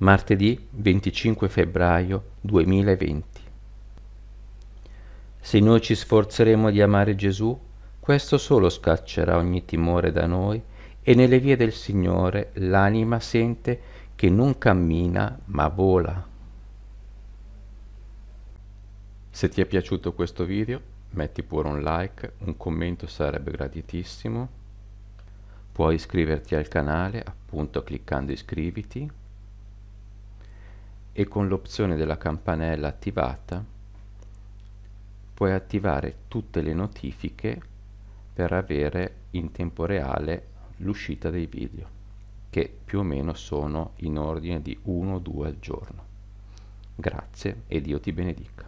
martedì 25 febbraio 2020. Se noi ci sforzeremo di amare Gesù, questo solo scaccerà ogni timore da noi e nelle vie del Signore l'anima sente che non cammina ma vola. Se ti è piaciuto questo video, metti pure un like, un commento sarebbe gratitissimo. Puoi iscriverti al canale appunto cliccando iscriviti e con l'opzione della campanella attivata puoi attivare tutte le notifiche per avere in tempo reale l'uscita dei video che più o meno sono in ordine di 1 o 2 al giorno. Grazie e Dio ti benedica.